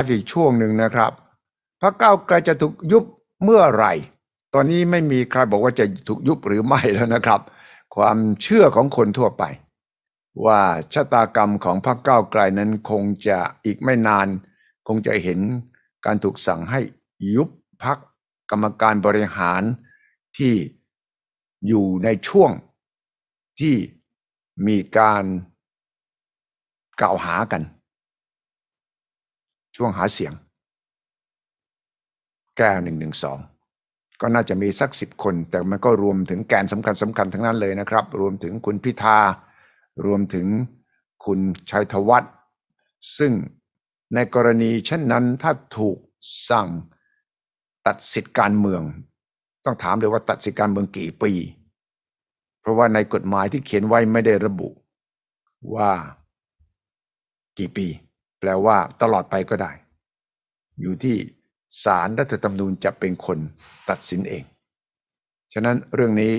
าอีกช่วงหนึ่งนะครับ พระเก้าไกลจะถูกยุบเมื่อไหร่ ตอนนี้ไม่มีใครบอกว่าจะถูกยุบหรือไม่แล้วนะครับ ความเชื่อของคนทั่วไป ว่าชะตากรรมของพระเก้าไกลนั้นคงจะอีกไม่นาน คงจะเห็นการถูกสั่งให้ยุบพักกรรมการบริหารที่อยู่ในช่วงที่มีการกล่าวหากันช่วงหาเสียง แกหนึ่งหนึ่งสองก็น่าจะมีสักสิบคน แต่มันก็รวมถึงแกนสำคัญสำคัญทั้งนั้นเลยนะครับ รวมถึงคุณพิธา รวมถึงคุณชัยธวัฒน์ซึ่งในกรณีเช่นนั้นถ้าถูกสั่งตัดสิทธิการเมือง ต้องถามเลยว่าตัดสิทธิการเมืองกี่ปี เพราะว่าในกฎหมายที่เขียนไว้ไม่ได้ระบุว่ากี่ปีแปลว่าตลอดไปก็ได้ อยู่ที่ศาลรัฐธรรมนูญจะเป็นคนตัดสินเอง ฉะนั้นเรื่องนี้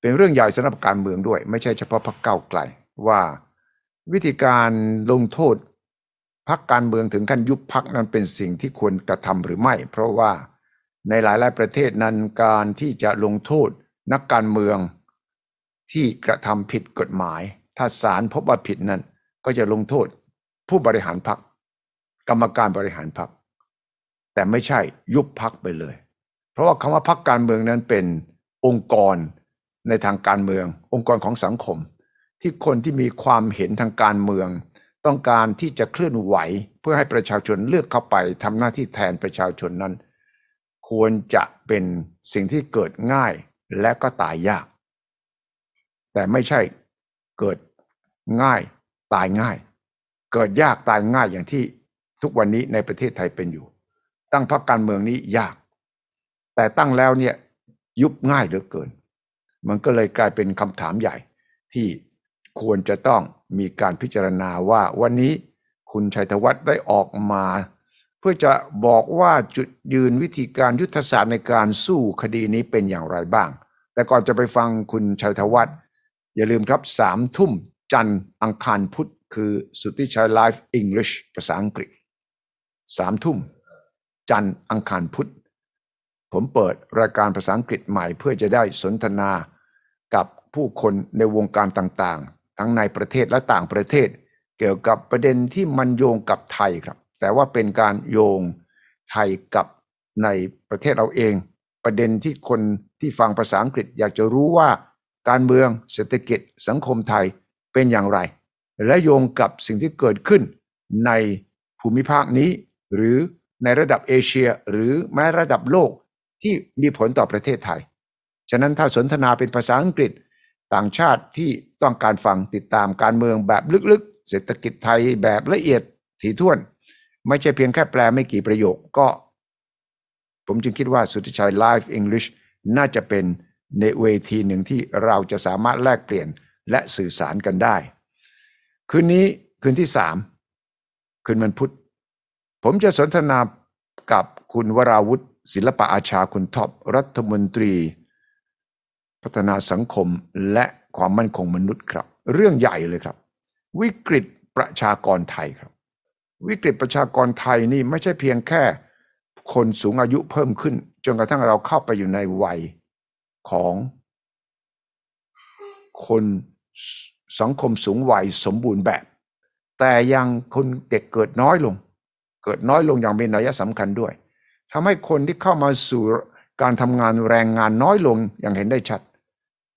เป็นเรื่องใหญ่สำหรับการเมืองด้วย ไม่ใช่เฉพาะพรรคเก้าไกลว่า วิธีการลงโทษพักการเมืองถึงขั้นยุบพักนั้น เป็นสิ่งที่ควรกระทำหรือไม่ เพราะว่าในหลายๆ ประเทศนั้นการที่จะลงโทษนักการเมืองที่กระทำผิดกฎหมายถ้าศาลพบว่าผิดนั้นก็จะลงโทษผู้บริหารพักกรรมการบริหารพัก แต่ไม่ใช่ยุบพักไปเลย เพราะว่าคำว่าพักการเมืองนั้นเป็นองค์กรในทางการเมืององค์กรของสังคม ที่คนที่มีความเห็นทางการเมือง ต้องการที่จะเคลื่อนไหวเพื่อให้ประชาชนเลือกเข้าไปทำหน้าที่แทนประชาชนนั้น ควรจะเป็นสิ่งที่เกิดง่ายและก็ตายยาก แต่ไม่ใช่เกิดง่ายตายง่ายเกิดยากตายง่ายอย่างที่ทุกวันนี้ในประเทศไทยเป็นอยู่ ตั้งพรรคการเมืองนี้ยาก แต่ตั้งแล้วเนี่ยยุบง่ายเหลือเกิน มันก็เลยกลายเป็นคำถามใหญ่ที่ควรจะต้องมีการพิจารณาว่าวันนี้คุณชัยธวัฒน์ได้ออกมาเพื่อจะบอกว่าจุดยืนวิธีการยุทธศาสตร์ในการสู้คดีนี้เป็นอย่างไรบ้าง แต่ก่อนจะไปฟังคุณชัยธวัฒน์อย่าลืมครับสามทุ่มจันทร์อังคารพุธคือสุทธิชัยไลฟ์อังกฤษภาษาอังกฤษ สามทุ่ม จันอังคารพุธ ผมเปิดรายการภาษาอังกฤษใหม่ เพื่อจะได้สนทนากับผู้คนในวงการต่างๆ ทั้งในประเทศและต่างประเทศ เกี่ยวกับประเด็นที่มันโยงกับไทยครับ แต่ว่าเป็นการโยงไทยกับในประเทศเราเอง ประเด็นที่คนที่ฟังภาษาอังกฤษอยากจะรู้ว่าการเมืองเศรษฐกิจสังคมไทยเป็นอย่างไรและโยงกับสิ่งที่เกิดขึ้นในภูมิภาคนี้ หรือในระดับเอเชียหรือแม้ระดับโลกที่มีผลต่อประเทศไทย ฉะนั้นถ้าสนทนาเป็นภาษาอังกฤษต่างชาติที่ต้องการฟังติดตามการเมืองแบบลึกๆเศรษฐกิจไทยแบบละเอียดถี่ถ้วน ไม่ใช่เพียงแค่แปลไม่กี่ประโยคก็ ผมจึงคิดว่าสุทธิชัย Live English น่าจะเป็นในเวทีหนึ่งที่เราจะสามารถแลกเปลี่ยนและสื่อสารกันได้คืนนี้คืนที่สามคืนวันพุธผมจะสนทนากับคุณวราวุฒิศิลปะอาชาคุณท็อปรัฐมนตรี พัฒนาสังคมและความมั่นคงมนุษย์ครับ เรื่องใหญ่เลยครับ วิกฤตประชากรไทยครับ วิกฤตประชากรไทยนี่ไม่ใช่เพียงแค่คนสูงอายุเพิ่มขึ้น จนกระทั่งเราเข้าไปอยู่ในวัยของ คนสังคมสูงวัยสมบูรณ์แบบ แต่ยังคนเด็กเกิดน้อยลง เกิดน้อยลงอย่างมีนัยสำคัญด้วยทำให้คนที่เข้ามาสู่การทำงานแรงงานน้อยลงอย่างเห็นได้ชัด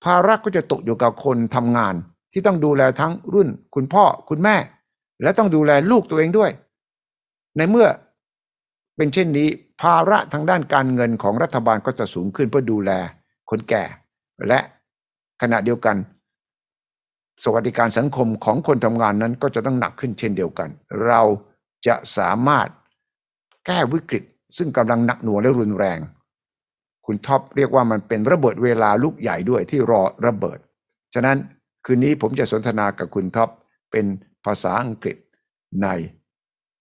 ภาระก็จะตกอยู่กับคนทำงานที่ต้องดูแลทั้งรุ่น คุณพ่อคุณแม่ และต้องดูแลลูกตัวเองด้วย ในเมื่อเป็นเช่นนี้ ภาระทางด้านการเงินของรัฐบาลก็จะสูงขึ้นเพื่อดูแล คนแก่ และขณะเดียวกันสวัสดิการสังคมของคนทำงานนั้นก็จะต้องหนักขึ้นเช่นเดียวกัน เราจะสามารถแก้วิกฤต ซึ่งกำลังหนักหน่วงและรุนแรง คุณท็อปเรียกว่ามันเป็นระเบิดเวลาลูกใหญ่ด้วยที่รอระเบิด ฉะนั้นคืนนี้ผมจะสนทนากับคุณท็อปเป็นภาษาอังกฤษใน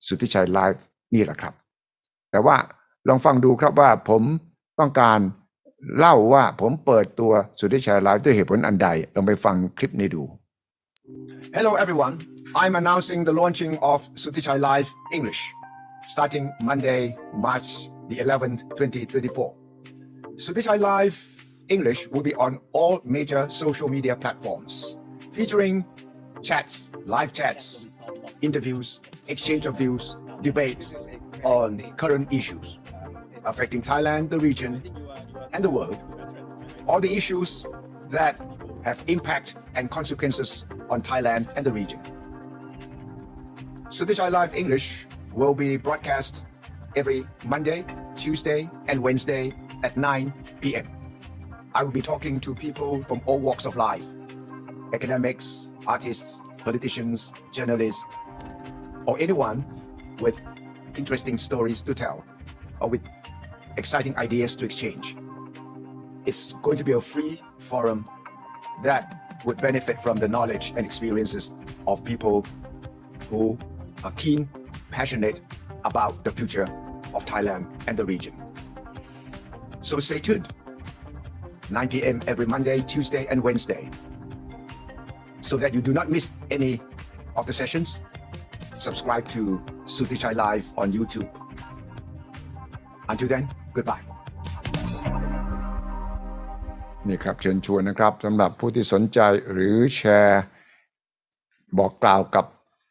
สุทธิชัยไลฟ์นี่แหละครับ แต่ว่าลองฟังดูครับว่าผมต้องการเล่าว่าผมเปิดตัวสุทธิชัยไลฟ์ด้วยเหตุผลอันใด ลองไปฟังคลิปนี้ดู Hello, everyone. I'm announcing the launching of Sutichai Live English starting Monday, March the 11th, 2024. Sutichai Live English will be on all major social media platforms, featuring chats, live chats, interviews, exchange of views, debates on current issues affecting Thailand, the region, and the world. All the issues that have impact and consequences on Thailand and the region. Sutichai Live English will be broadcast every Monday, Tuesday, and Wednesday at 9 p.m. I will be talking to people from all walks of life academics, artists, politicians, journalists, or anyone with interesting stories to tell or with exciting ideas to exchange. It's going to be a free forum that would benefit from the knowledge and experiences of people who are keen, passionate about the future of Thailand and the region. So stay tuned. 9 p.m. every Monday, Tuesday, and Wednesday. So that you do not miss any of the sessions, subscribe to Sutichai Live on YouTube. Until then, goodbye. นี่ครับเชิญชวนนะครับสำหรับผู้ที่สนใจหรือแชร์ บอกกล่าวกับ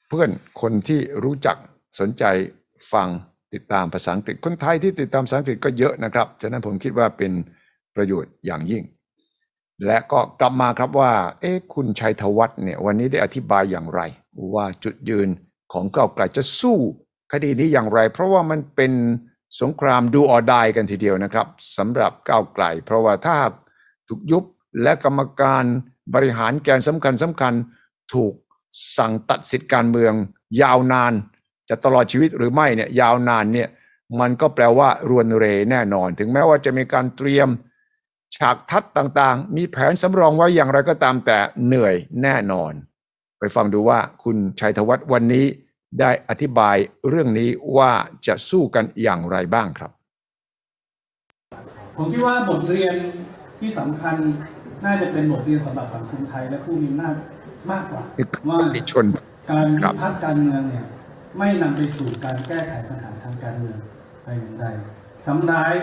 เพื่อนคนที่รู้จักสนใจฟังติดตามภาษาอังกฤษคนไทยที่ติดตามภาษาอังกฤษก็เยอะนะครับ ฉะนั้นผมคิดว่าเป็นประโยชน์อย่างยิ่ง และก็กลับมาครับว่าเอ๊ะคุณชัยธวัฒน์เนี่ยวันนี้ได้อธิบายอย่างไร ว่าจุดยืนของก้าวไกล จะสู้คดีนี้อย่างไร เพราะว่ามันเป็นสงครามดูออดายกันทีเดียวนะครับสำหรับก้าวไกลเพราะว่าถ้าถูกยุบและกรรมการบริหารแกนสำคัญสำคัญ ถูกสั่งตัดสิทธิการเมืองยาวนาน จะตลอดชีวิตหรือไม่เนี่ยยาวนานเนี่ยมันก็แปลว่า รวนเรแน่นอน ถึงแม้ว่าจะมีการเตรียม ฉากทัดต่างๆ มีแผนสำรองไว้อย่างไรก็ตามแต่เหนื่อยแน่นอน ไปฟังดูว่าคุณชัยธวัฒน์วันนี้ได้อธิบายเรื่องนี้ว่าจะสู้กันอย่างไรบ้างครับ ผมคิดว่าบทเรียนที่สำคัญน่าจะเป็นบทเรียนสำหรับสังคมไทยและผู้มีอำนาจมากกว่า ว่าการมีพักการเมืองเนี่ย ไม่นำไปสู่การแก้ไขปัญหาทางการเมืองไปอย่างใดสำนร้าย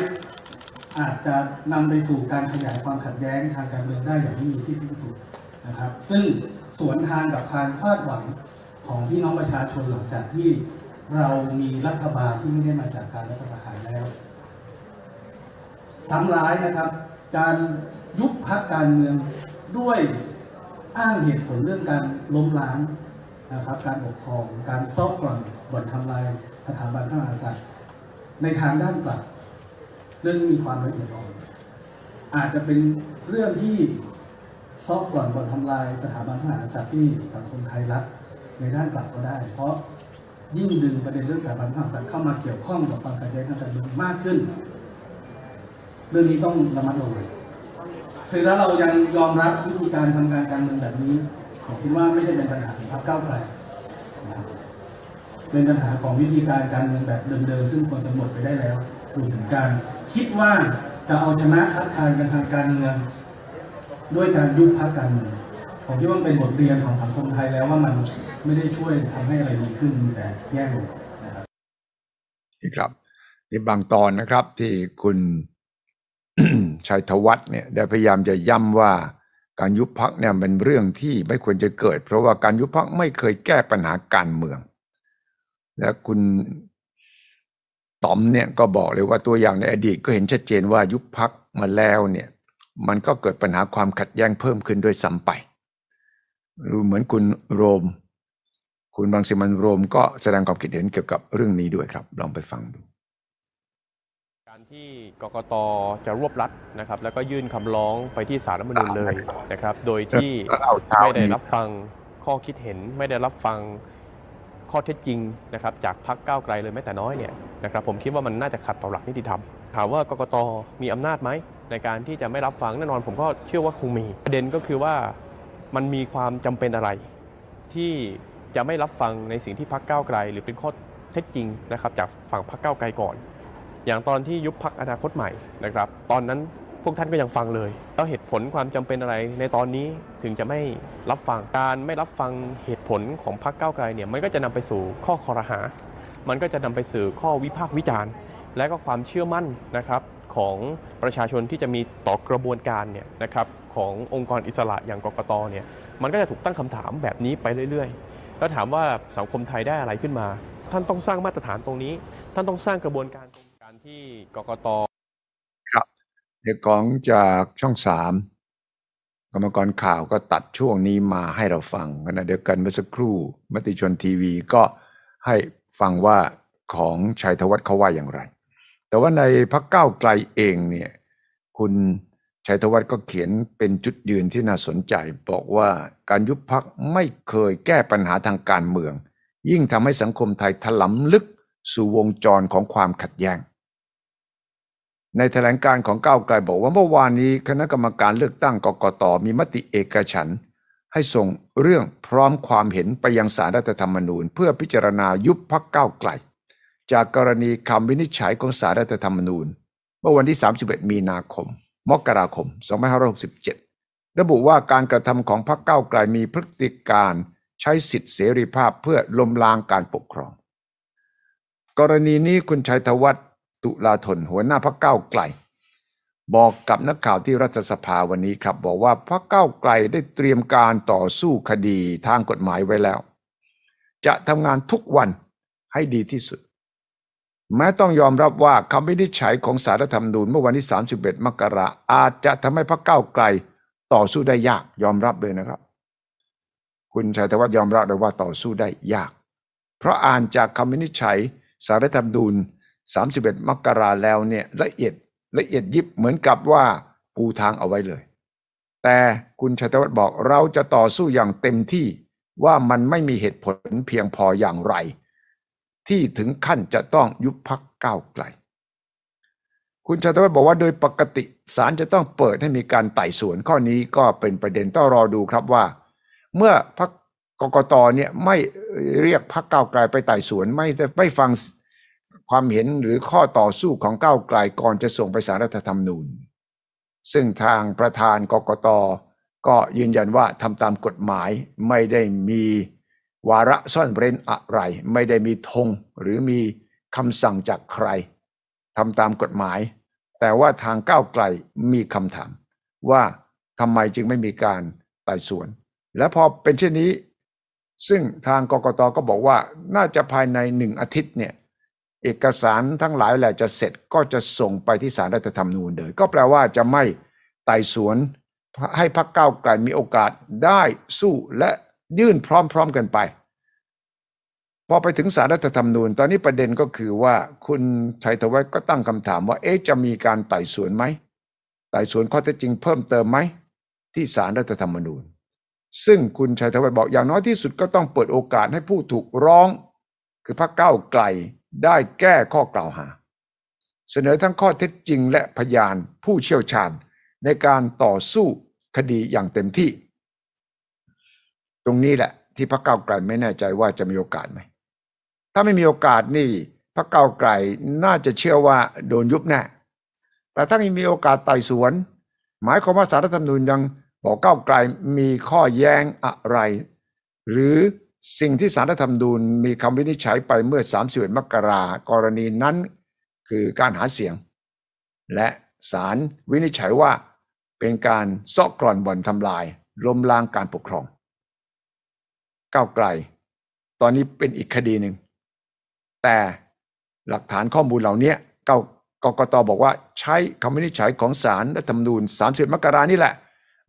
อาจจะนำไปสู่การขยายความขัดแย้งทางการเมืองได้อย่างไม่มีที่สิ้นสุดนะครับ ซึ่งสวนทางกับความคาดหวังของพี่น้องประชาชนหลังจากที่เรามีรัฐบาลที่ไม่ได้มาจากการรัฐประหารแล้วสำร้ายนะครับการยุบพักการเมืองด้วยอ้างเหตุผลเรื่องการล้มล้างนะครับ การปกครองการซอกกลอนบ่อนทำลาย สถาบันพระมหากษัตริย์ในทางด้านกลับเรื่องมีความละเอียดอ่อนอาจจะเป็นเรื่องที่ซอกกลอนบ่อนทำลาย สถาบันพระมหากษัตริย์ที่สังคมไทยรักในด้านกลับก็ได้ เพราะยิ่งดึงประเด็นเรื่องสถาบันพระมหากษัตริย์เข้ามาเกี่ยวข้องกับความขัดแย้งทางการเมืองมากขึ้นเรื่องนี้ต้องระมัดระวังคือถ้าเรายังยอมรับวิธีการทำการการเมืองแบบนี้ ผมคิดว่าไม่ใช่เป็นปัญหาของพรรคก้าไกลเป็นปัญหาของวิธีการการเมืองแบบเดิมๆ ซึ่งคนจะหมดไปได้แล้วรวมถึงการคิดว่าจะเอาชนะทักทายกันทางการเมืองด้วยการยุบพักการเมืองผมคิดว่าเป็นบทเรียนของสังคมไทยแล้วว่ามันไม่ได้ช่วยทำให้อะไรดีขึ้นแต่แย่ลงนะครับนี่ครับนี่บางตอนนะครับที่คุณชัยธวัฒน์เนี่ยได้พยายามจะย้ำว่าการยุบพักเนี่ยเป็นเรื่องที่ไม่ควรจะเกิด เพราะว่าการยุบพักไม่เคยแก้ปัญหาการเมือง และคุณต๋อมเนี่ยก็บอกเลยว่าตัวอย่างในอดีต ก็เห็นชัดเจนว่ายุบพักมาแล้วเนี่ย มันก็เกิดปัญหาความขัดแย้งเพิ่มขึ้นด้วยซ้ำไปรู้เหมือนคุณโรม คุณบางสิมันโรมก็แสดงความคิดเห็นเกี่ยวกับเรื่องนี้ด้วยครับ ลองไปฟังดูที่กกตจะรวบรัดนะครับแล้วก็ยื่นคำร้องไปที่สารรัฐมนูญเลยนะครับโดยที่ไม่ได้รับฟังข้อคิดเห็นไม่ได้รับฟังข้อเท็จจริงนะครับจากพรรคก้าวไกลเลยแม้แต่น้อยเนี่ยนะครับผมคิดว่ามันน่าจะขัดต่อหลักนิติธรรมถามว่ากกตมีอำนาจไหมในการที่จะไม่รับฟังแน่นอนผมก็เชื่อว่าคงมี ประเด็นก็คือว่ามันมีความจำเป็นอะไร ที่จะไม่รับฟังในสิ่งที่พรรคก้าวไกลหรือเป็นข้อเท็จจริงนะครับ จากฝั่งพรรคก้าวไกลก่อนอย่างตอนที่ยุบพักอนาคตใหม่นะครับ ตอนนั้นพวกท่านก็ยังฟังเลยแล้วเหตุผลความจำเป็นอะไรในตอนนี้ถึงจะไม่รับฟัง การ ไม่รับฟังเหตุผลของพรรเก้าไกลเนี่ย มันก็จะนำไปสู่ข้อคอรหา มันก็จะนำไปสู่ข้อวิพากษ์วิจารณ์ และก็ความเชื่อมั่นนะครับของประชาชนที่จะมีต่อกระบวนการเนี่ยนะครับขององค์กรอิสระอย่างกกตเนี่ย มันก็จะถูกตั้งคำถามแบบนี้ไปเรื่อย ๆ แล้วถามว่าสังคมไทยได้อะไรขึ้นมา ท่านต้องสร้างมาตรฐานตรงนี้ ท่านต้องสร้างกระบวนการที่กกตครับเด็กของจากช่องสามกรรมกรข่าวก็ตัดช่วงนี้มาให้เราฟังขณะเดียวกันเมื่อสักครู่มติชนทีวีก็ให้ฟังว่าของชัยธวัฒน์เขาว่าอย่างไร แต่ว่าในพักเก้าไกลเองเนี่ยคุณชัยธวัฒน์ก็เขียนเป็นจุดยืนที่น่าสนใจ บอกว่าการยุบพักไม่เคยแก้ปัญหาทางการเมือง ยิ่งทำให้สังคมไทยถลำลึกสู่วงจรของความขัดแย้งในแถลงการของก้าวไกลบอกว่าเมื่อวานนี้ คณะกรรมการเลือกตั้งกกตมีมติเอกฉัน ให้ส่งเรื่องพร้อมความเห็นไปยังสารรัฐธรรมนูญ เพื่อพิจารณายุบพักก้าวไกลจากกรณีคำวินิจฉัยของสารรัฐธรรมนูญ เมื่อวันที่ 31 มีนาคม มกราคม 2567 ระบุว่าการกระทำของพรรคก้าวไกลมีพฤติการใช้สิทธิเสรีภาพเพื่อล้มล้างการปกครอง กรณีนี้คุณชัยธวัฒน์ุลาธนหัวหน้าพรกเก้าไกล บอกกับนักข่าวที่รัฐสภาวันนี้ครับ บอกว่าพรกเก้าไกลได้เตรียมการต่อสู้คดีทางกฎหมายไว้แล้ว จะทำงานทุกวันให้ดีที่สุด แม้ต้องยอมรับว่าคำวินิจฉัยของสารธรรมนูญเมื่อวันที่ 31 มกราอาจจะทำให้พรกเก้าไกล ต่อสู้ได้ยากยอมรับเลยนะครับ คุณชัยธวัฒน์ยอมรับเลยว่าต่อสู้ได้ยาก เพราะอ่านจากคำวินิจฉัยสารธรรมนูญ31 มกราแล้วเนี่ยละเอียดละเอียดยิบเหมือนกับว่า ปูทางเอาไว้เลย แต่คุณชัยวัฒน์บอกเราจะต่อสู้อย่างเต็มที่ว่ามันไม่มีเหตุผลเพียงพออย่างไร ที่ถึงขั้นจะต้องยุบพักก้าวไกล คุณชัยวัฒน์บอกว่า โดยปกติศาลจะต้องเปิดให้มีการไต่สวนข้อนี้ก็เป็นประเด็นต้องรอดูครับว่าเมื่อพักกกตเนี่ยไม่เรียกพักก้าวไกลไปไต่สวนไม่ไม่ฟังความเห็นหรือข้อต่อสู้ของก้าวไกลก่อนจะส่งไปสารรัฐธรรมนูญ ซึ่งทางประธานกกตก็ยืนยันว่าทำตามกฎหมายไม่ได้มีวาระซ่อนเร้นอะไร ไม่ได้มีธงหรือมีคำสั่งจากใครทำตามกฎหมาย แต่ว่าทางก้าวไกลมีคำถาม ว่าทำไมจึงไม่มีการไต่สวน และพอเป็นเช่นนี้ ซึ่งทางกกตก็บอกว่าน่าจะภายในหนึ่งอาทิตย์เนี่ยเอกสารทั้งหลายแหละจะเสร็จก็จะส่งไปที่ศาลรัฐธรรมนูญเลยก็แปลว่าจะไม่ไต่สวนให้พรรคก้าวไกลมีโอกาสได้สู้และยื่นพร้อมๆกันไป พอไปถึงสารรัฐธรรมนูญ ตอนนี้ประเด็นก็คือว่า คุณชัยทวัฒน์ก็ตั้งคำถามว่าเอ๊ะจะมีการไต่สวนไหมไต่สวนข้อเท็จจริงเพิ่มเติมไหมที่สารรัฐธรรมนูญ ซึ่งคุณชัยทวัฒน์บอกอย่างน้อยที่สุดก็ต้องเปิดโอกาสให้ผู้ถูกร้อง คือพรรคก้าวไกลได้แก้ข้อกล่าวหา เสนอทั้งข้อเท็จจริงและพยานผู้เชี่ยวชาญในการต่อสู้คดีอย่างเต็มที่ ตรงนี้แหละที่พระเก้าไกลไม่แน่ใจว่าจะมีโอกาสไหม ถ้าไม่มีโอกาสนี่พระเก้าไกลน่าจะเชื่อว่าโดนยุบแน่ แต่ถ้ามีโอกาสไต่สวน หมายความว่าสารธรรมนูญยังบอกเก้าไกลมีข้อแย้งอะไร หรือสิ่งที่สารธรรมดูลมีคำวินิจฉัยไปเมื่อ31มกรากรณีนั้น คือการหาเสียง และสารวินิจฉัยว่า เป็นการซอกกร่อนบ่อนทำลายล้มล้างการปกครองก้าวไกล ตอนนี้เป็นอีกคดีหนึ่งแต่หลักฐานข้อมูลเหล่านี้กกรกกตอบอกว่าใช้คำวินิจฉัยของสารรัฐธรรมนูญ30มกรานี่แหละ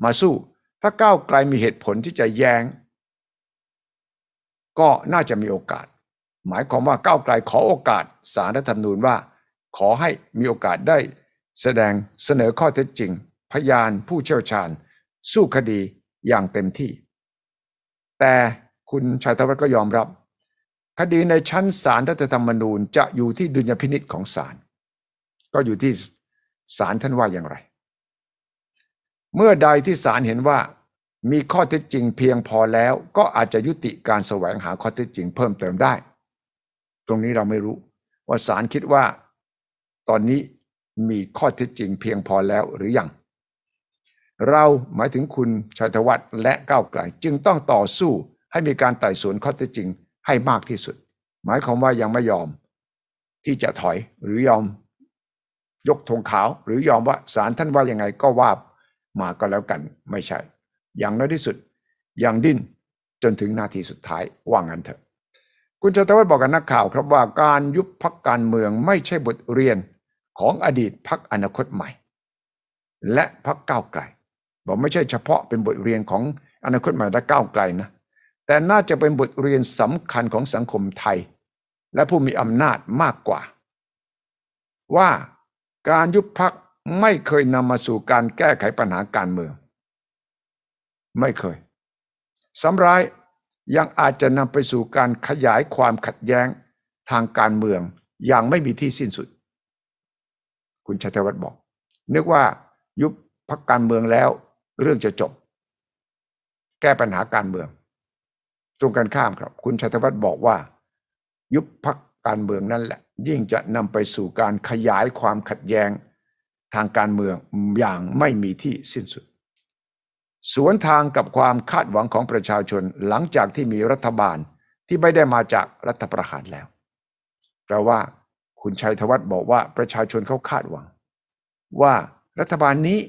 มาสู้ถ้าก้าวไกลมีเหตุผลที่จะแยง้งก็น่าจะมีโอกาส หมายความว่าก้าวไกลขอโอกาสสารรัฐธรรมนูญว่า ขอให้มีโอกาสได้แสดงเสนอข้อเท็จจริง พยานผู้เชี่ยวชาญ สู้คดีอย่างเต็มที่ แต่คุณชัยธวัฒน์ก็ยอมรับ คดีในชั้นศาลรัฐธรรมนูญ จะอยู่ที่ดุลยพินิษของศาลก็อยู่ที่ศาลท่านว่าอย่างไร เมื่อใดที่ศาลเห็นว่ามีข้อเท็จจริงเพียงพอแล้วก็อาจจะยุติการแสวงหาข้อเท็จจริงเพิ่มเติมได้ ตรงนี้เราไม่รู้ ว่าศาลคิดว่า ตอนนี้มีข้อเท็จจริง เพียงพอแล้ว หรือยังเราหมายถึงคุณชัยธวัฒน์และก้าวไกล จึงต้องต่อสู้ให้มีการไต่สวนข้อเท็จจริงให้มากที่สุด หมายความว่ายังไม่ยอมที่จะถอยหรือยอม ยกธงขาว หรือยอมว่าศาลท่านว่ายังไงก็ว่า มาก็แล้วกันไม่ใช่อย่างน้อยที่สุดอย่างดิ้นจนถึงนาทีสุดท้ายว่างันเถอะ คุณจาทวัฒบอกกับนักข่าวครับว่าการยุบพักการเมือง ไม่ใช่บทเรียนของอดีตพักอนาคตใหม่ และพักก้าวไกลบอกไม่ใช่เฉพาะเป็นบทเรียนของอนาคตใหม่และก้าวไกลนะแต่น่าจะเป็นบทเรียนสำคัญของสังคมไทย และผู้มีอำนาจมากกว่า ว่าการยุบพักไม่เคยนำมาสู่การแก้ไขปัญหาการเมืองไม่เคยสำำรายยังอาจจะนำไปสู่การขยายความขัดแย้งทางการเมืองอย่างไม่มีที่สิ้นสุด คุณชัยวัฒน์บอกนึกว่ายุบพักการเมืองแล้ว เรื่องจะจบ แก้ปัญหาการเมือง ตรงกันข้ามครับ คุณชัยวัฒน์บอกว่า ยุบพักการเมืองนั่นแหละยิ่งจะนำไปสู่การขยายความขัดแย้ง ทางการเมืองอย่างไม่มีที่สิ้นสุดสวนทางกับความคาดหวังของประชาชนหลังจากที่มีรัฐบาลที่ไม่ได้มาจากรัฐประหารแล้วแปลว่าคุณชัยธวัฒน์บอกว่าประชาชนเขาคาดหวัง ว่ารัฐบาลนี้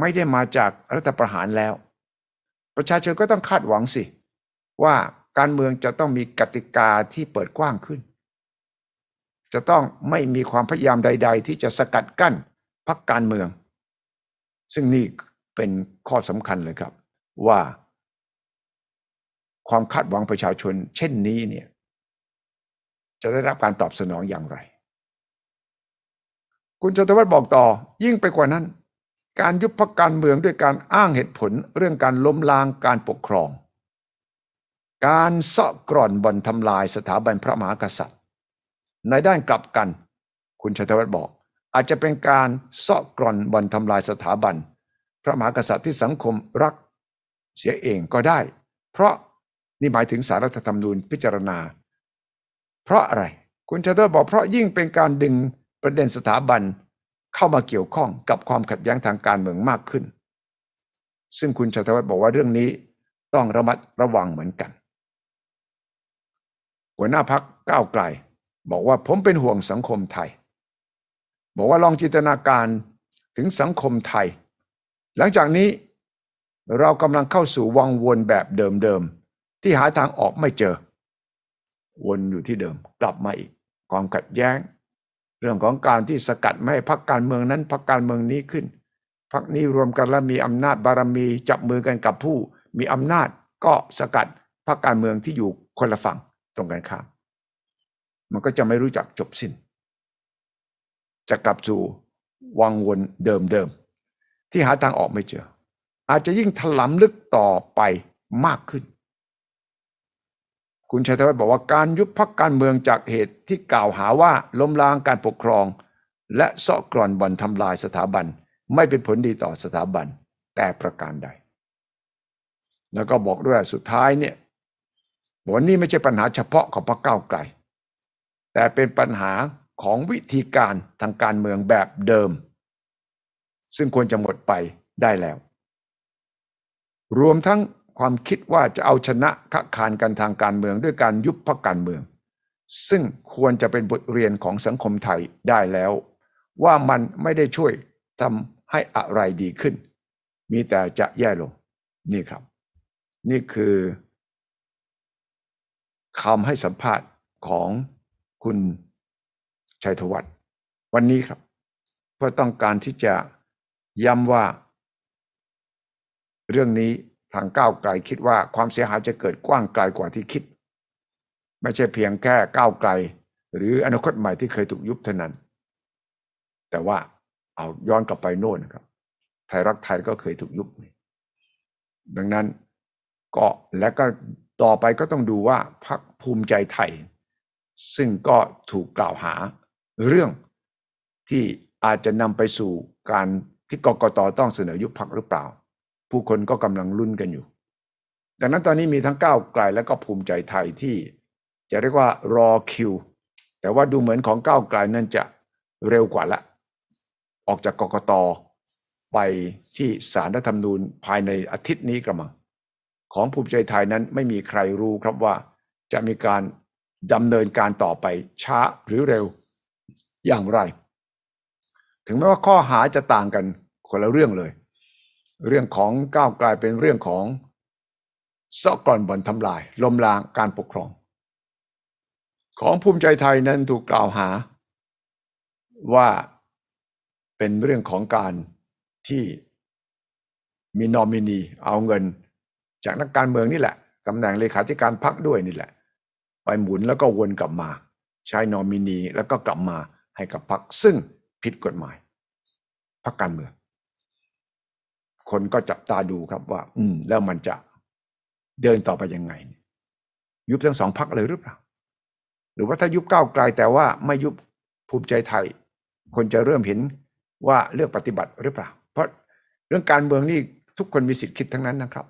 ไม่ได้มาจากรัฐประหารแล้ว ประชาชนก็ต้องคาดหวังสิ ว่าการเมืองจะต้องมีกติกาที่เปิดกว้างขึ้น จะต้องไม่มีความพยายามใดๆที่จะสกัดกั้นพรรคการเมือง ซึ่งนี่เป็นข้อสำคัญเลยครับ ว่าความคาดหวังประชาชนเช่นนี้เนี่ยจะได้รับการตอบสนองอย่างไร คุณจตวัฒน์บอกต่อยิ่งไปกว่านั้น การยุบพักการเมืองด้วยการอ้างเหตุผลเรื่องการล้มล้างการปกครอง การเซาะกร่อนบ่อนทำลายสถาบันพระมหากษัตริย์ ในด้านกลับกันคุณชัยธวัฒน์บอก อาจจะเป็นการเซาะกร่อนบ่อนทำลายสถาบันพระมหากษัตริย์ที่สังคมรัก เสียเองก็ได้ เพราะนี่หมายถึงสารรัฐธรรมนูญพิจารณา เพราะอะไรคุณชาตอร์บอกเพราะยิ่งเป็นการดึงประเด็นสถาบันเข้ามาเกี่ยวข้องกับความขัดแย้งทางการเมืองมากขึ้น ซึ่งคุณชาตวัฒน์บอกว่าเรื่องนี้ต้องระมัดระวังเหมือนกันหัวหน้าพักก้าวไกล บอกว่าผมเป็นห่วงสังคมไทย บอกว่าลองจินตนาการถึงสังคมไทยหลังจากนี้เรากำลังเข้าสู่วังวนแบบเดิมๆ ที่หาทางออกไม่เจอ วนอยู่ที่เดิมกลับมาอีกความขัดแย้ง เรื่องของการที่สกัดไม่ให้พักการเมืองนั้นพักการเมืองนี้ขึ้นพักนี้รวมกันแล้วมีอำนาจบารมีจับมือกันกับผู้มีอำนาจก็สกัดพรรคการเมืองที่อยู่คนละฝั่งตรงกันข้ามมันก็จะไม่รู้จักจบสิน้น จะกลับสู่วังวนเดิมๆที่หาทางออกไม่เจอ อาจจะยิ่งถลำลึกต่อไปมากขึ้น คุณชัยธวัฒน์บอกว่าการยุบพักการเมืองจากเหตุที่กล่าวหาว่าล้มล้างการปกครอง และเซาะกร่อนบ่อนทำลายสถาบันไม่เป็นผลดีต่อสถาบันแต่ประการใด แล้วก็บอกด้วยสุดท้ายเนี่ยบอกว่านี่ไม่ใช่ปัญหาเฉพาะของพรรคก้าวไกล แต่เป็นปัญหาของวิธีการทางการเมืองแบบเดิมซึ่งควรจะหมดไปได้แล้ว รวมทั้งความคิดว่าจะเอาชนะขะคานกันทางการเมืองด้วยการยุบพรรคการเมือง ซึ่งควรจะเป็นบทเรียนของสังคมไทยได้แล้ว ว่ามันไม่ได้ช่วยทำให้อะไรดีขึ้น มีแต่จะแย่ลงนี่ครับ นี่คือคำให้สัมภาษณ์ของคุณชัยธวัฒน์วันนี้ครับ เพื่อต้องการที่จะย้ำว่าเรื่องนี้ทางก้าวไกลคิดว่าความเสียหายจะเกิดกว้างไกลกว่าที่คิด ไม่ใช่เพียงแค่ก้าวไกล หรืออนาคตใหม่ที่เคยถูกยุบเท่านั้น แต่ว่าเอาย้อนกลับไปโน่นนะครับ ไทยรักไทยก็เคยถูกยุบดังนั้นก็และก็ต่อไปก็ต้องดูว่าพรรคภูมิใจไทย ซึ่งก็ถูกกล่าวหาเรื่องที่อาจจะนำไปสู่การที่กกตต้องเสนอยุบพักหรือเปล่า ผู้คนก็กำลังลุ้นกันอยู่ดังนั้นตอนนี้มีทั้งก้าวไกลและก็ภูมิใจไทยที่จะเรียกว่ารอคิวแต่ว่าดูเหมือนของก้าวไกลนั่นจะเร็วกว่าละ ออกจากกกตไปที่สารรัฐธรรมนูญภายในอาทิตย์นี้กระมังของภูมิใจไทยนั้นไม่มีใครรู้ครับว่าจะมีการดำเนินการต่อไปช้าหรือเร็วอย่างไร ถึงแม้ว่าข้อหาจะต่างกันคนละเรื่องเลย เรื่องของก้าวไกลเป็นเรื่องของซอกก่อนบ่อนทำลายล้มล้างการปกครอง ของภูมิใจไทยนั้นถูกกล่าวหาว่าเป็นเรื่องของการที่มีนอมินีเอาเงินจากนักการเมืองนี่แหละตำแหน่งเลขาธิการพรรคด้วยนี่แหละ ไปหมุนแล้วก็วนกลับมา ใช้นอมินีแล้วก็กลับมาให้กับพรรคซึ่งผิดกฎหมายพรรคการเมืองคนก็จับตาดูครับว่า อืมแล้วมันจะเดินต่อไปยังไง ยุบทั้งสองพักเลยหรือเปล่า หรือว่าถ้ายุบก้าวไกลแต่ว่าไม่ยุบภูมิใจไทย คนจะเริ่มเห็นว่าเลือกปฏิบัติหรือเปล่า เพราะเรื่องการเมืองนี่ทุกคนมีสิทธิ์คิดทั้งนั้นนะครับ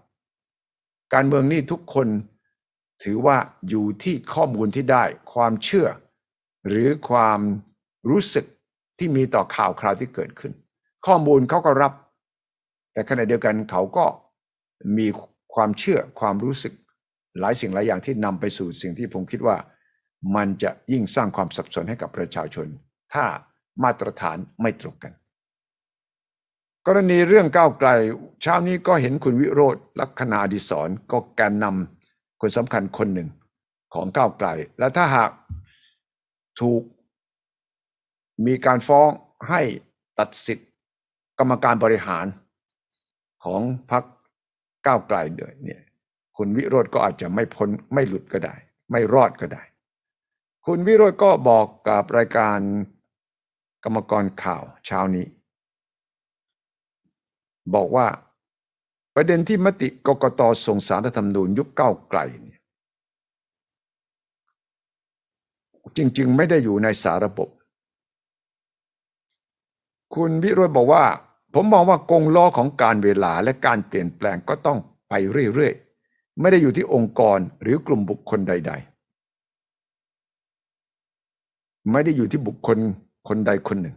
การเมืองนี่ทุกคนถือว่าอยู่ที่ข้อมูลที่ได้ ความเชื่อ หรือความรู้สึกที่มีต่อข่าวคราวที่เกิดขึ้น ข้อมูลเขาก็รับแต่ขณะเดียวกันเขาก็มีความเชื่อความรู้สึกหลายสิ่งหลายอย่างที่นำไปสู่ สิ่งที่ผมคิดว่ามันจะยิ่งสร้างความสับสนให้กับประชาชน ถ้ามาตรฐานไม่ตรงกัน กรณีเรื่องก้าวไกล เช้านี้ก็เห็นคุณวิโรธลักษณาดิศรก็การนำคนสำคัญคนหนึ่งของก้าวไกล และถ้าหากถูกมีการฟ้องให้ตัดสิทธิ์กรรมการบริหารของพรรคก้าวไกลด้วยเนี่ยคุณวิโรธก็อาจจะไม่พ้นไม่หลุดก็ได้ ไม่รอดก็ได้ คุณวิโรธก็บอกกับรายการกรรมกรข่าวเช้านี้ บอกว่าประเด็นที่มติกกตส่งสารธรรมนูญยุบก้าวไกลเนี่ยจริง ๆ ไม่ได้อยู่ในสาระบบคุณวิโรธบอกว่าผมมองว่ากงล้อของการเวลาและการเปลี่ยนแปลงก็ต้องไปเรื่อย ๆ ไม่ได้อยู่ที่องค์กรหรือกลุ่มบุคคลใด ๆ ไม่ได้อยู่ที่บุคคลคนใดคนหนึ่ง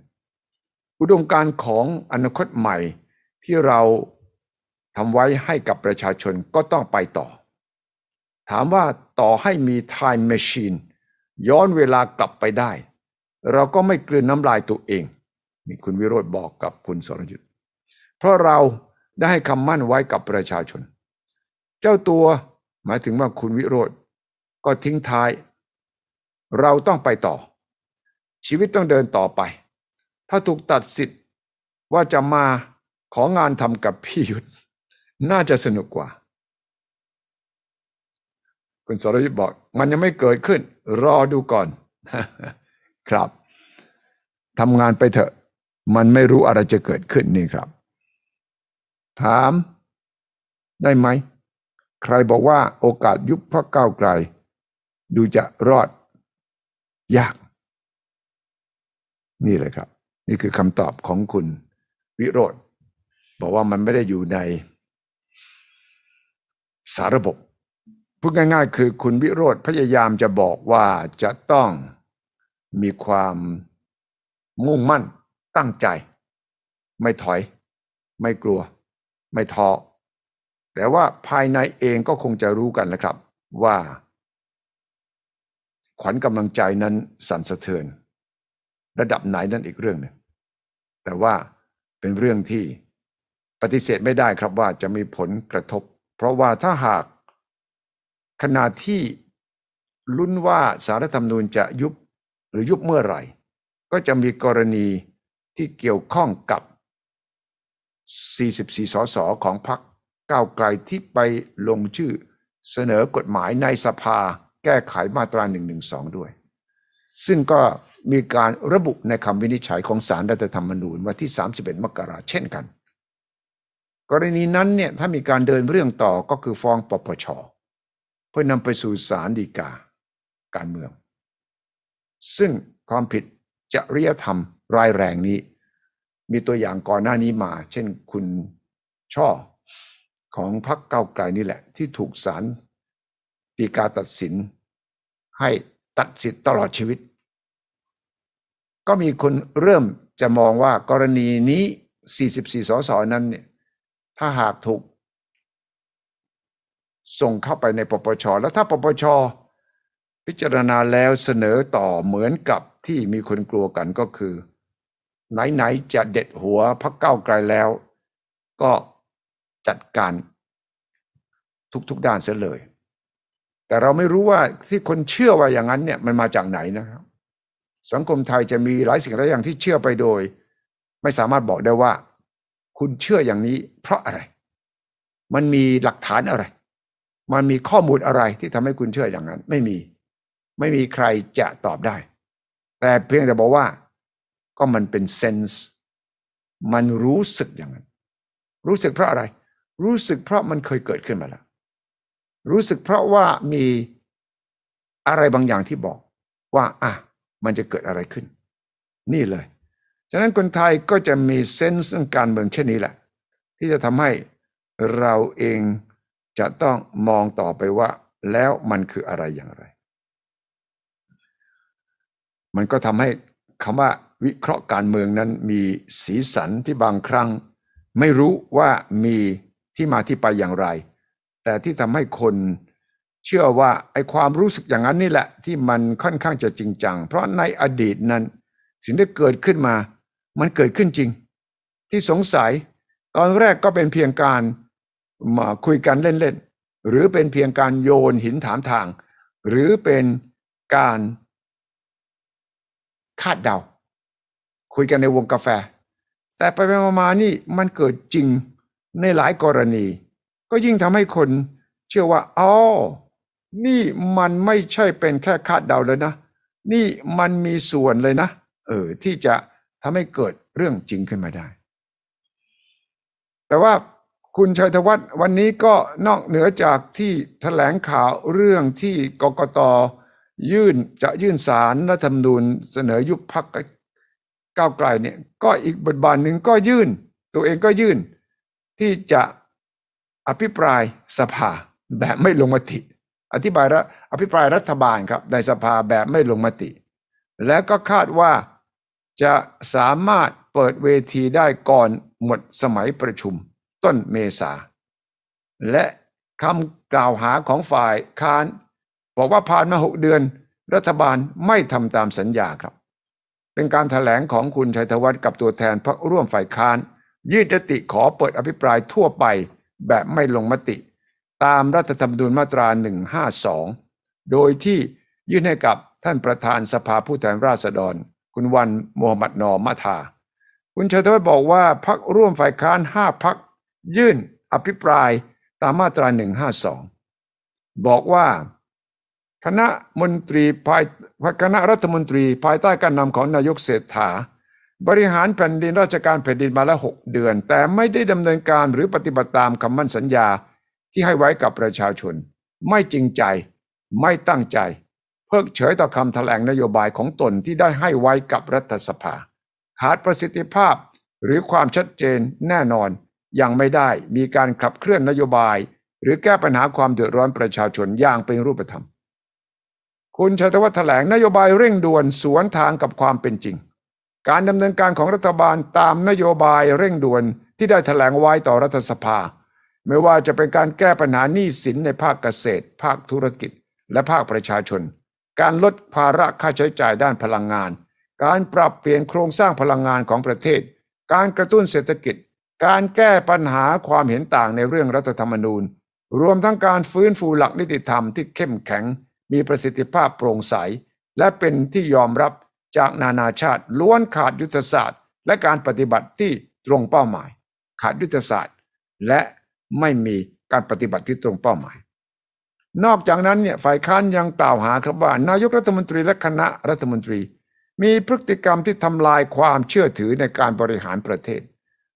อุดมการของอนาคตใหม่ที่เราทำไว้ให้กับประชาชนก็ต้องไปต่อ ถามว่าต่อให้มีไทม์แมชชีนย้อนเวลากลับไปได้ เราก็ไม่กลืนน้ำลายตัวเองนี่คุณวิโรธบอกกับคุณสรยุทธเพราะเราได้ให้คำมั่นไว้กับประชาชน เจ้าตัวหมายถึงว่าคุณวิโรธก็ทิ้งท้าย เราต้องไปต่อ ชีวิตต้องเดินต่อไป ถ้าถูกตัดสิทธิ์ ว่าจะมาของานทำกับพี่ยุทธน่าจะสนุกกว่า คุณสรยุทธบอกมันยังไม่เกิดขึ้น รอดูก่อนครับทำงานไปเถอะ มันไม่รู้อะไรจะเกิดขึ้นนี่ครับถาม ได้ไหม ใครบอกว่าโอกาสยุบพระเก้าวไกล ดูจะรอดยาก นี่เลยครับ นี่คือคำตอบของคุณวิโรธบอกว่ามันไม่ได้อยู่ในสาระบบพูดง่ายๆ คือคุณวิโรธพยายามจะบอกว่าจะต้องมีความมุ่งมั่น ตั้งใจ ไม่ถอย ไม่กลัวไม่ท้อแต่ว่าภายในเองก็คงจะรู้กันนะครับว่า ขวัญกำลังใจนั้นสั่นสะเทือนระดับไหนนั่นอีกเรื่องหนึ่งแต่ว่าเป็นเรื่องที่ปฏิเสธไม่ได้ครับว่าจะมีผลกระทบ เพราะว่าถ้าหากขณะที่ลุ้นว่าสารธรรมนูญจะยุบหรือยุบเมื่อไหร่ ก็จะมีกรณีที่เกี่ยวข้องกับ44สสของพรรคก้าวไกลที่ไปลงชื่อเสนอกฎหมายในสภาแก้ไขมาตรา112 ด้วย ซึ่งก็มีการระบุในคำวินิจฉัย ของสารรัฐธรรมนูญวันที่ 31 มกราเช่นกัน กรณีนั้นเนี่ยถ้ามีการเดินเรื่องต่อก็คือฟ้องปปชเพื่อนำไปสู่ศาลฎีกา การเมือง ซึ่งความผิดจริยธรรมร้ายแรงนี้มีตัวอย่างก่อนหน้านี้มา เช่นคุณช่อของพรรคเก้าไกลนี่แหละ ที่ถูกศาลฎีกาตัดสิน ให้ตัดสิทธิ์ตลอดชีวิต ก็มีคนเริ่มจะมองว่ากรณีนี้ 44สสนั้นเนี่ยถ้าหากถูก ส่งเข้าไปในปปชแล้วถ้าปปชพิจารณาแล้วเสนอต่อเหมือนกับที่มีคนกลัวกันก็คือไหนๆจะเด็ดหัวพักเก้าไกลแล้ว ก็จัดการ ทุกๆด้านเสียเลย แต่เราไม่รู้ว่าที่คนเชื่อว่าอย่างนั้นเนี่ยมันมาจากไหนนะครับ สังคมไทยจะมีหลายสิ่งหลายอย่างที่เชื่อไปโดย ไม่สามารถบอกได้ว่า คุณเชื่ออย่างนี้เพราะอะไร มันมีหลักฐานอะไร มันมีข้อมูลอะไรที่ทำให้คุณเชื่ออย่างนั้น ไม่มี ไม่มีใครจะตอบได้ แต่เพียงแต่บอกว่าก็มันเป็นเซนส์ มันรู้สึกอย่างนั้น รู้สึกเพราะอะไร รู้สึกเพราะมันเคยเกิดขึ้นมาแล้ว รู้สึกเพราะว่ามีอะไรบางอย่างที่บอกว่าอ่ะ มันจะเกิดอะไรขึ้น นี่เลย ฉะนั้นคนไทยก็จะมีเซนส์เรื่องการเมืองเช่นนี้แหละ ที่จะทำให้เราเองจะต้องมองต่อไปว่า แล้วมันคืออะไรอย่างไร มันก็ทำให้คำว่าวิเคราะห์การเมืองนั้นมีสีสันที่บางครั้ง ไม่รู้ว่ามีที่มาที่ไปอย่างไร แต่ที่ทำให้คนเชื่อว่าไอ้ความรู้สึกอย่างนั้นนี่แหละ ที่มันค่อนข้างจะจริงจัง เพราะในอดีตนั้น สิ่งที่เกิดขึ้นมามันเกิดขึ้นจริง ที่สงสัยตอนแรกก็เป็นเพียงการมาคุยกันเล่นๆหรือเป็นเพียงการโยนหินถามทาง หรือเป็นการคาดเดาคุยกันในวงกาแฟแต่ไปไปมานี่มันเกิดจริงในหลายกรณี ก็ยิ่งทำให้คนเชื่อว่าอ๋อ นี่มันไม่ใช่เป็นแค่คาดเดาเลยนะ นี่มันมีส่วนเลยนะเออที่จะทำให้เกิดเรื่องจริงขึ้นมาได้ แต่ว่าคุณชัยธวัฒน์วันนี้ก็นอกเหนือจากที่ถแถลงข่าวเรื่องที่กกตยื่นจะยื่นสารรัฐธรรมนูญเสนอยุบพักก้าวไกลเนี่ยก็อีกบทบาทหนึ่งก็ยื่น ตัวเองก็ยื่นที่จะอภิปรายสภาแบบไม่ลงมติอธิบายละอภิปรายรัฐบาลครับในสภาแบบไม่ลงมติ และก็คาดว่าจะสามารถเปิดเวทีได้ก่อนหมดสมัยประชุมต้นเมษา และคำกล่าวหาของฝ่ายค้าน บอกว่าผ่านมาหกเดือนรัฐบาลไม่ทำตามสัญญาครับเป็นการถแถลงของคุณชัยธวัฒน์กับตัวแทนพรรคร่วมฝ่ายค้านยืดติขอเปิดอภิปรายทั่วไปแบบไม่ลงมติ ตามรัฐธรรมนูญมาตรา 152 โดยที่ยื่นให้กับท่านประธานสภาผู้แทนราษฎรคุณวันโมฮัมหมัดนอมาธาคุณชัยธวัฒน์บอกว่าพรรคร่วมฝ่ายค้าน 5พรพักยื่นอภิปรายตามมาตรา 152 บอกว่าคณะมนตรีภายคณะรัฐมนตรีภายใต้การนำของนายกเศรษฐา บริหารแผ่นดินราชการแผ่นดินมาแล้วหกเดือน แต่ไม่ได้ดำเนินการหรือปฏิบัติตามคำมั่นสัญญาที่ให้ไว้กับประชาชน ไม่จริงใจไม่ตั้งใจ เพิกเฉยต่อคำแถลงนโยบายของตนที่ได้ให้ไว้กับรัฐสภาขาดประสิทธิภาพหรือความชัดเจนแน่นอนยังไม่ได้มีการขับเคลื่อนนโยบาย หรือแก้ปัญหาความเดือดร้อนประชาชนอย่างเป็นรูปธรรมคุณชัยธวัฒน์แถลงนโยบายเร่งด่วนสวนทางกับความเป็นจริง การดำเนินการของรัฐบาลตามนโยบายเร่งด่วนที่ได้แถลงไว้ต่อรัฐสภา ไม่ว่าจะเป็นการแก้ปัญหาหนี้สินในภาคเกษตร ภาคธุรกิจ และภาคประชาชน การลดภาระค่าใช้จ่ายด้านพลังงาน การปรับเปลี่ยนโครงสร้างพลังงานของประเทศ การกระตุ้นเศรษฐกิจ การแก้ปัญหาความเห็นต่างในเรื่องรัฐธรรมนูญ รวมทั้งการฟื้นฟูหลักนิติธรรมที่เข้มแข็งมีประสิทธิภาพโปร่งใส และเป็นที่ยอมรับจากนานาชาติล้วนขาดยุทธศาสตร์ และการปฏิบัติที่ตรงเป้าหมาย ขาดยุทธศาสตร์ และไม่มีการปฏิบัติที่ตรงเป้าหมาย นอกจากนั้นเนี่ยฝ่ายค้านยังกล่าวหาครับว่า นายกรัฐมนตรีและคณะรัฐมนตรี มีพฤติกรรมที่ทำลายความเชื่อถือในการบริหารประเทศ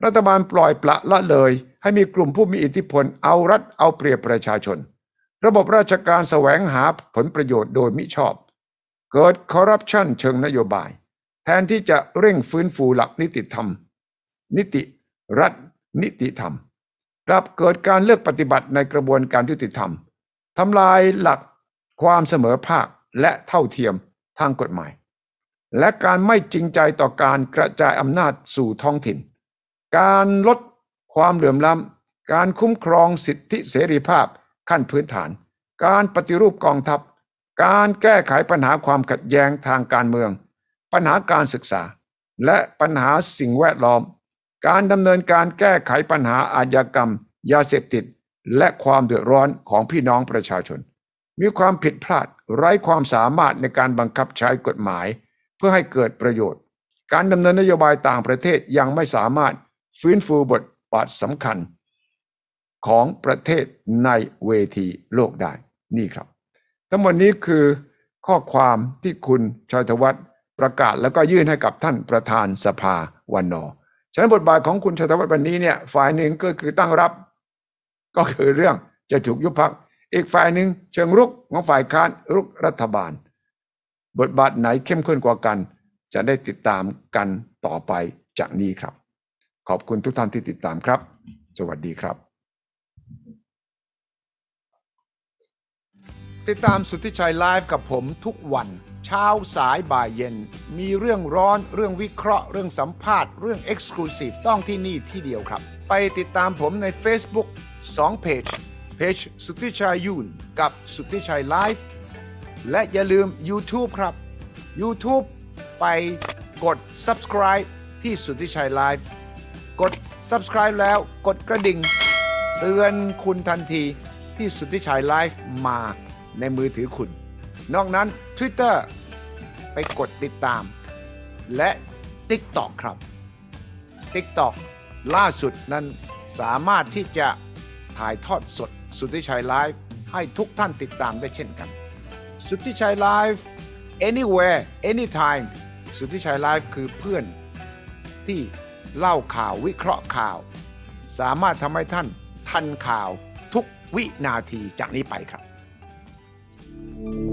รัฐบาลปล่อยปละละเลย ให้มีกลุ่มผู้มีอิทธิพลเอารัดเอาเปรียบประชาชนระบบราชการแสวงหาผลประโยชน์โดยมิชอบ เกิดคอร์รัปชันเชิงนโยบาย แทนที่จะเร่งฟื้นฟูหลักนิติธรรมนิติรัฐนิติธรรมกลับเกิดการเลือกปฏิบัติในกระบวนการยุติธรรมทำลายหลักความเสมอภาค และเท่าเทียมทางกฎหมาย และการไม่จริงใจต่อการกระจายอำนาจสู่ท้องถิ่น การลดความเหลื่อมล้ำการคุ้มครองสิทธิเสรีภาพขั้นพื้นฐาน การปฏิรูปกองทัพ การแก้ไขปัญหาความขัดแย้งทางการเมือง ปัญหาการศึกษา และปัญหาสิ่งแวดล้อมการดำเนินการแก้ไขปัญหาอาญากรรม ยาเสพติด และความเดือดร้อนของพี่น้องประชาชน มีความผิดพลาดไร้ความสามารถในการบังคับใช้กฎหมายเพื่อให้เกิดประโยชน์ การดำเนินนโยบายต่างประเทศยังไม่สามารถฟื้นฟูบทบาทสำคัญของประเทศในเวทีโลกได้ นี่ครับ ทั้งหมดนี้คือข้อความที่คุณชัยธวัฒน์ประกาศแล้วก็ยื่นให้กับท่านประธานสภาวันนอ ฉะนั้นบทบาทของคุณชัยธวัฒน์วันนี้เนี่ย ฝ่ายหนึ่งก็คือตั้งรับ ก็คือเรื่องจะถูกยุบพักอีกฝ่ายหนึ่งเชิงรุกของฝ่ายค้านรุกรัฐบาล บทบาทไหนเข้มข้นกว่ากัน จะได้ติดตามกันต่อไปจากนี้ครับ ขอบคุณทุกท่านที่ติดตามครับ สวัสดีครับติดตามสุทธิชัยไลฟ์กับผมทุกวันเช้า สายบ่ายเย็น มีเรื่องร้อนเรื่องวิเคราะห์ เรื่องสัมภาษณ์เรื่องเอ็กซ์คลูซีฟต้องที่นี่ที่เดียวครับ ไปติดตามผมใน Facebook 2เพจเพจ สุทธิชัยยูนกับสุทธิชัยไลฟ์และอย่าลืม YouTube ครับ YouTube ไปกด subscribe ที่สุทธิชัยไลฟ์กด subscribe แล้วกดกระดิ่งเตือนคุณทันทีที่สุทธิชัยไลฟ์มาในมือถือคุณ นอกนั้น Twitter ไปกดติดตาม และ TikTok ครับ TikTok ล่าสุดนั้นสามารถที่จะถ่ายทอดสดสุทธิชัยไลฟ์ให้ทุกท่านติดตามได้เช่นกัน สุทธิชัยไลฟ์ anywhere anytime สุทธิชัยไลฟ์คือเพื่อนที่เล่าข่าววิเคราะห์ข่าว สามารถทำให้ท่านทันข่าวทุกวินาทีจากนี้ไปครับ Thank you.